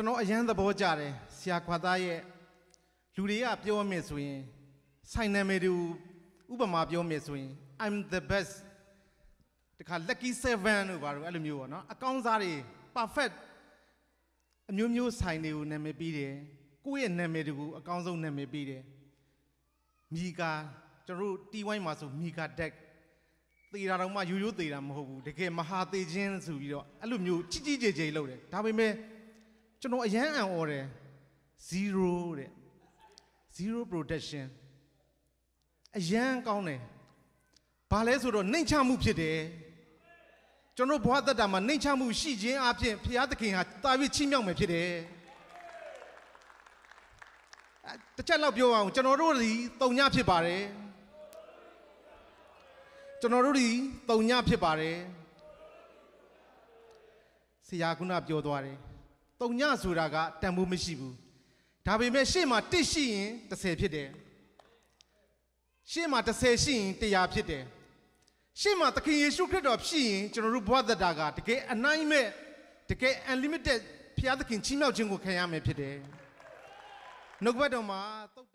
ကျွန်တော်အရန်သဘောကြတယ်ဆရာခွာသားရဲ့လူတွေကပြောရမယ်ဆိုရင်ဆိုင်နာမည်တူဥပမာပြောမယ်ဆိုရင် I'm the best တခါ lucky 7တို့ဘာလို့အဲ့လိုမျိုးပေါ့နော်အကောင်းစားတွေ perfect အမျိုးမျိုးဆိုင်တွေကိုနာမည်ပေးတယ်ကိုယ့်ရဲ့နာမည်တွေကိုအကောင်းဆုံးနာမည်ပေးတယ်မီကာကျွန်တော်တီဝိုင်းမှာဆိုမီကာဒက်သေးတာတော့မှရိုးရိုးသေးတာမဟုတ်ဘူးတကယ်မဟာသေးချင်းဆိုပြီးတော့အဲ့လိုမျိုးကြီးကြီးကျယ်ကျယ်လုပ်တယ်ဒါပေမဲ့ကျွန်တော်အရန်အံ့ဩတယ်0တဲ့0 protection အရန်ကောင်းတယ်ဘာလဲဆိုတော့နှိမ်ချမှုဖြစ်တယ်ကျွန်တော်ဘဝတတမှာနှိမ်ချမှု ရှိခြင်းအပြင်ဘုရားသခင်ဟာတာ၍ချင်းမြောက်မယ်ဖြစ်တယ်တစ်ချက်လောက်ပြောအောင် ကျွန်တော်တို့ဒီတုံညဖြစ်ပါတယ်ကျွန်တော်တို့ဒီတုံညဖြစ်ပါတယ်ဆရာကပြောသွားတယ်တုံညဆိုတာကတန်ဖိုးမရှိဘူးဒါပေမဲ့ရှေ့မှာတစ်ရှိရင်30ဖြစ်တယ်ရှေ့မှာ30ရှိရင်100ဖြစ်တယ်ရှေ့မှာသခင်ယေရှုခရစ်တော်ဖြစ်ရင်ကျွန်တော်တို့ဘဝတတာကတကယ်အနိုင်မဲ့တကယ် unlimited ဖျားသခင်ချီးမြှောက်ခြင်းကိုခံရမယ်ဖြစ်တယ်နှုတ်ဘတ်တော်မှာတုတ်